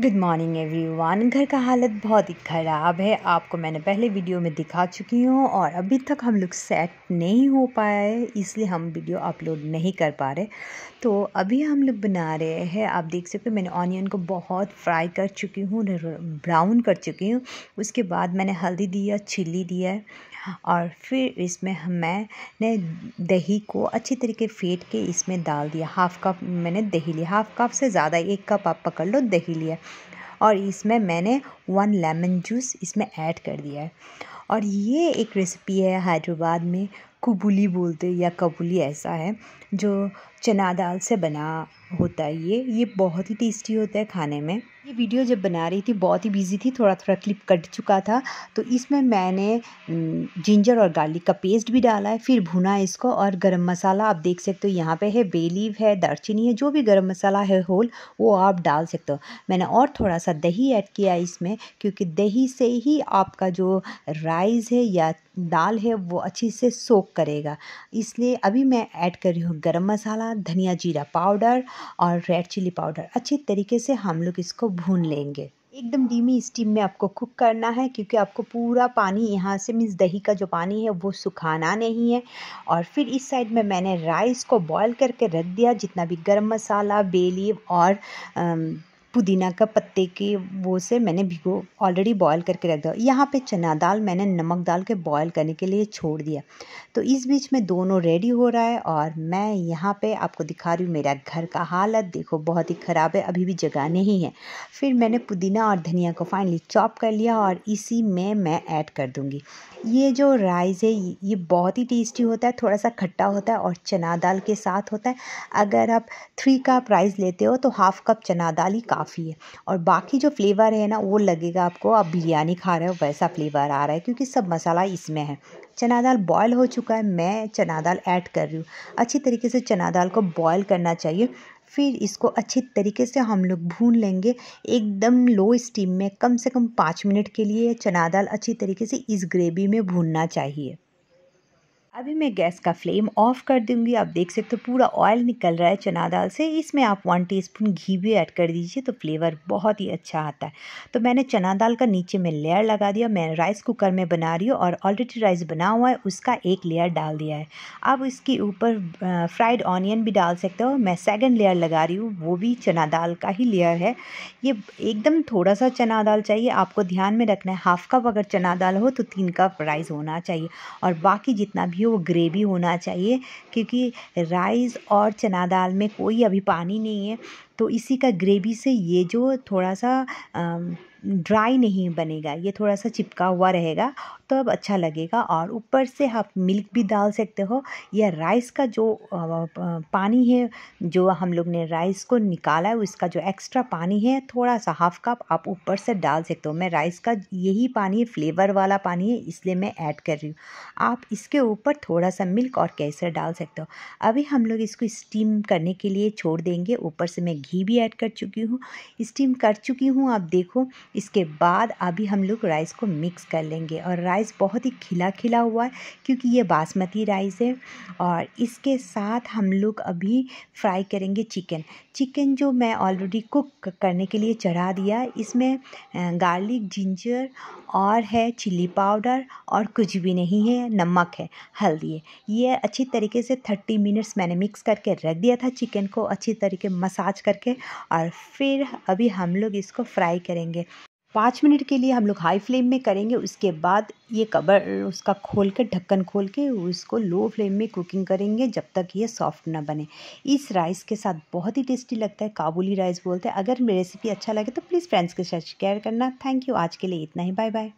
good morning everyone घर का हालत बहुत ही ख़राब है आपको मैंने पहले वीडियो में दिखा चुकी हूँ और अभी तक हम लोग सेट नहीं हो पाए इसलिए हम वीडियो अपलोड नहीं कर पा रहे तो अभी हम लोग बना रहे हैं आप देख सकते हो मैंने ऑनियन को बहुत फ्राई कर चुकी हूँ ब्राउन कर चुकी हूँ उसके बाद मैंने हल्दी दिया चिल्ली दिया और फिर इसमें मैंने दही को अच्छी तरीके फेंट के इसमें डाल दिया हाफ़ कप मैंने दही लिया हाफ़ कप से ज़्यादा एक कप आप पकड़ लो दही लिया और इसमें मैंने वन लेमन जूस इसमें ऐड कर दिया है और ये एक रेसिपी है हैदराबाद में कुबुली बोलते या कबुली ऐसा है जो चना दाल से बना होता है ये ये बहुत ही टेस्टी होता है खाने में ये वीडियो जब बना रही थी बहुत ही बिजी थी थोड़ा थोड़ा क्लिप कट चुका था तो इसमें मैंने जिंजर और गार्लिक का पेस्ट भी डाला है फिर भुना है इसको और गरम मसाला आप देख सकते हो यहाँ पे है बेलीव है दालचीनी है जो भी गरम मसाला है होल वो आप डाल सकते हो मैंने और थोड़ा सा दही ऐड किया इसमें क्योंकि दही से ही आपका जो राइस है या दाल है वो अच्छे से सोख करेगा इसलिए अभी मैं ऐड कर रही हूँ गर्म मसाला धनिया जीरा पाउडर और रेड चिली पाउडर अच्छी तरीके से हम लोग इसको भून लेंगे एकदम धीमी स्टीम में आपको कुक करना है क्योंकि आपको पूरा पानी यहाँ से मीन्स दही का जो पानी है वो सुखाना नहीं है और फिर इस साइड में मैंने राइस को बॉईल करके रख दिया जितना भी गरम मसाला बेली और पुदीना का पत्ते के वो से मैंने भिगो ऑलरेडी बॉयल करके रख दिया यहाँ पे चना दाल मैंने नमक दाल के बॉयल करने के लिए छोड़ दिया तो इस बीच में दोनों रेडी हो रहा है और मैं यहाँ पे आपको दिखा रही हूँ मेरा घर का हालत देखो बहुत ही ख़राब है अभी भी जगह नहीं है फिर मैंने पुदीना और धनिया को फाइनली चॉप कर लिया और इसी में मैं ऐड कर दूँगी ये जो राइस है ये बहुत ही टेस्टी होता है थोड़ा सा खट्टा होता है और चना दाल के साथ होता है अगर आप थ्री कप राइस लेते हो तो हाफ कप चना दाल ही काफ़ी काफ़ी है और बाकी जो फ्लेवर है ना वो लगेगा आपको आप बिरयानी खा रहे हो वैसा फ्लेवर आ रहा है क्योंकि सब मसाला इसमें है चना दाल बॉयल हो चुका है मैं चना दाल ऐड कर रही हूँ अच्छी तरीके से चना दाल को बॉयल करना चाहिए फिर इसको अच्छे तरीके से हम लोग भून लेंगे एकदम लो स्टीम में कम से कम पाँच मिनट के लिए चना दाल अच्छी तरीके से इस ग्रेवी में भूनना चाहिए अभी मैं गैस का फ्लेम ऑफ कर दूंगी आप देख सकते हो तो पूरा ऑयल निकल रहा है चना दाल से इसमें आप वन टीस्पून घी भी ऐड कर दीजिए तो फ्लेवर बहुत ही अच्छा आता है तो मैंने चना दाल का नीचे में लेयर लगा दिया मैं राइस कुकर में बना रही हूँ और ऑलरेडी राइस बना हुआ है उसका एक लेयर डाल दिया है आप इसके ऊपर फ्राइड ऑनियन भी डाल सकते हो मैं सेकेंड लेयर लगा रही हूँ वो भी चना दाल का ही लेयर है ये एकदम थोड़ा सा चना दाल चाहिए आपको ध्यान में रखना है हाफ कप अगर चना दाल हो तो तीन कप राइस होना चाहिए और बाकी जितना भी चाहिए वो ग्रेवी होना चाहिए क्योंकि राइस और चना दाल में कोई अभी पानी नहीं है तो इसी का ग्रेवी से ये जो थोड़ा सा ड्राई नहीं बनेगा ये थोड़ा सा चिपका हुआ रहेगा तो अब अच्छा लगेगा और ऊपर से आप मिल्क भी डाल सकते हो या राइस का जो पानी है जो हम लोग ने राइस को निकाला है उसका जो एक्स्ट्रा पानी है थोड़ा सा हाफ कप आप ऊपर से डाल सकते हो मैं राइस का यही पानी है फ्लेवर वाला पानी है इसलिए मैं ऐड कर रही हूँ आप इसके ऊपर थोड़ा सा मिल्क और केसर डाल सकते हो अभी हम लोग इसको स्टीम करने के लिए छोड़ देंगे ऊपर से मैं घी भी ऐड कर चुकी हूँ स्टीम कर चुकी हूँ आप देखो इसके बाद अभी हम लोग राइस को मिक्स कर लेंगे और राइस बहुत ही खिला खिला हुआ है क्योंकि ये बासमती राइस है और इसके साथ हम लोग अभी फ्राई करेंगे चिकन चिकन जो मैं ऑलरेडी कुक करने के लिए चढ़ा दिया इसमें गार्लिक जिंजर और है चिल्ली पाउडर और कुछ भी नहीं है नमक है हल्दी है ये अच्छी तरीके से थर्टी मिनट्स मैंने मिक्स करके रख दिया था चिकन को अच्छी तरीके मसाज करके और फिर अभी हम लोग इसको फ्राई करेंगे पाँच मिनट के लिए हम लोग हाई फ्लेम में करेंगे उसके बाद ये कबर उसका खोल कर ढक्कन खोल के उसको लो फ्लेम में कुकिंग करेंगे जब तक ये सॉफ्ट ना बने इस राइस के साथ बहुत ही टेस्टी लगता है काबुली राइस बोलते हैं अगर मेरी रेसिपी अच्छा लगे तो प्लीज़ फ्रेंड्स के साथ शेयर करना थैंक यू आज के लिए इतना ही बाय बाय